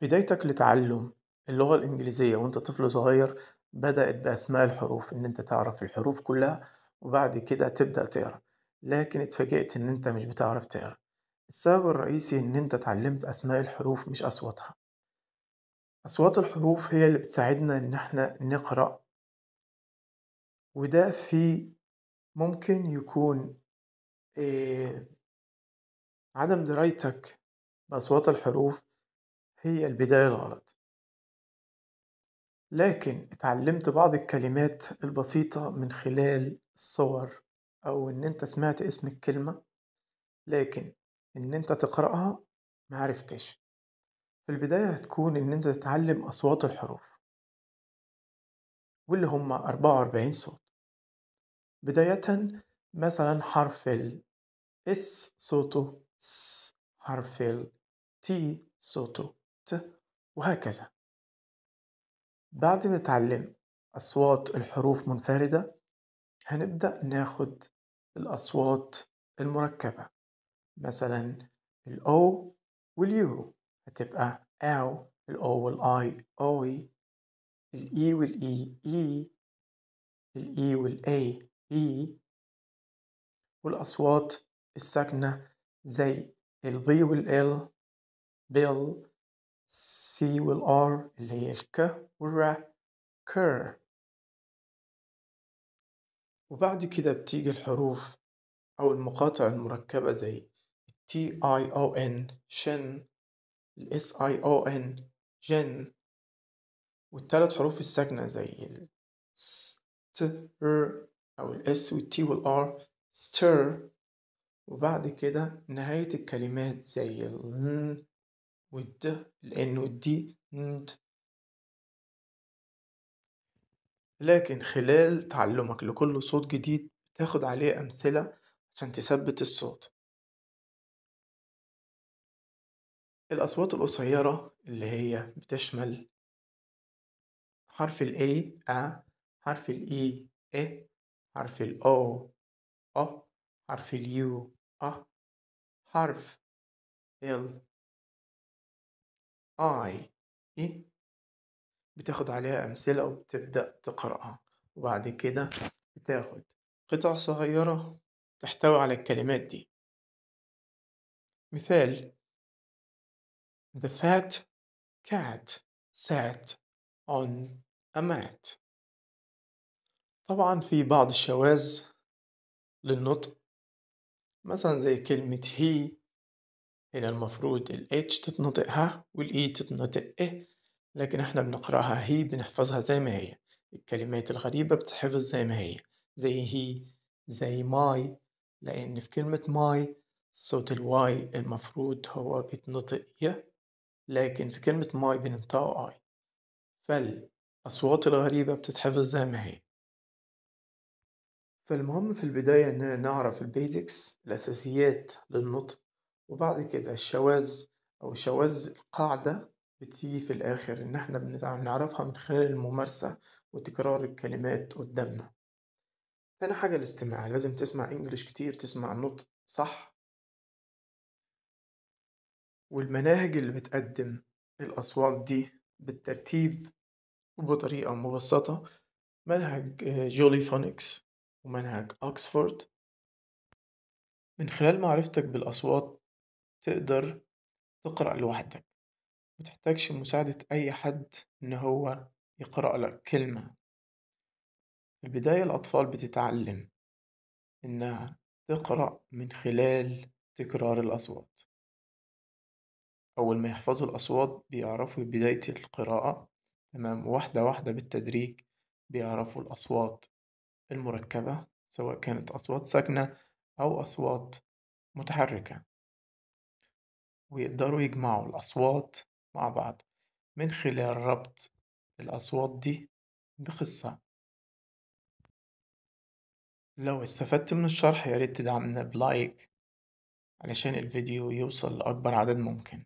بدايتك لتعلم اللغة الإنجليزية وأنت طفل صغير بدأت بأسماء الحروف إن أنت تعرف الحروف كلها وبعد كده تبدأ تقرا لكن اتفاجئت إن أنت مش بتعرف تقرا السبب الرئيسي إن أنت اتعلمت أسماء الحروف مش أصواتها أصوات الحروف هي اللي بتساعدنا إن احنا نقرأ وده في ممكن يكون آه، عدم درايتك بأصوات الحروف هي البداية الغلط لكن اتعلمت بعض الكلمات البسيطة من خلال الصور أو إن أنت سمعت اسم الكلمة لكن إن أنت تقرأها معرفتش في البداية هتكون إن أنت تتعلم أصوات الحروف واللي هما أربعة وأربعين صوت بداية مثلا حرف ال S صوته S حرف ال T صوته وهكذا بعد ما نتعلم أصوات الحروف منفردة هنبدأ ناخد الأصوات المركبة مثلا الأو واليو هتبقى أو الأو والآي أوي الإي والإي إي الإي والأي إي والأصوات الساكنة زي البي والإل بيل C والR اللي هي الك والرا كر وبعد كده بتيجي الحروف أو المقاطع المركبة زي T I O N شن الاس I O N جن والتلات حروف الساكنة زي الس أو الاس والتي والار ستر وبعد كده نهاية الكلمات زي ال والد الان والدي ند لكن خلال تعلمك لكل صوت جديد تاخد عليه أمثلة عشان تثبت الصوت الأصوات القصيرة اللي هي بتشمل حرف ال أ حرف ال E إ حرف ال O أ حرف ال أ حرف ال I إيه؟ بتاخد عليها أمثلة وبتبدأ تقرأها وبعد كده بتاخد قطع صغيرة تحتوي على الكلمات دي مثال The fat cat sat on a mat طبعا في بعض الشواذ للنطق مثلا زي كلمة he هنا المفروض ال H تتنطق ها وال E تتنطق إيه لكن احنا بنقراها هي بنحفظها زي ما هي الكلمات الغريبة بتحفظ زي ما هي زي هي زي ماي لأن في كلمة ماي صوت الواي المفروض هو بيتنطق ي لكن في كلمة ماي بننطقه اي فالأصوات الغريبة بتتحفظ زي ما هي فالمهم في البداية إننا نعرف البيزكس الأساسيات للنطق وبعد كده الشواذ أو شواذ القاعدة بتيجي في الآخر إن إحنا بنعرفها من خلال الممارسة وتكرار الكلمات قدامنا تاني حاجة الاستماع لازم تسمع إنجليش كتير تسمع النطق صح والمناهج اللي بتقدم الأصوات دي بالترتيب وبطريقة مبسطة منهج جولي آه، فونكس ومنهج أكسفورد من خلال معرفتك بالأصوات تقدر تقرأ لوحدك متحتاجش مساعدة أي حد إن هو يقرألك كلمة، في البداية الأطفال بتتعلم إنها تقرأ من خلال تكرار الأصوات، أول ما يحفظوا الأصوات بيعرفوا بداية القراءة تمام واحدة واحدة بالتدريج بيعرفوا الأصوات المركبة سواء كانت أصوات ساكنة أو أصوات متحركة. ويقدروا يجمعوا الأصوات مع بعض من خلال ربط الأصوات دي بقصة لو استفدت من الشرح ياريت تدعمنا بلايك علشان الفيديو يوصل لأكبر عدد ممكن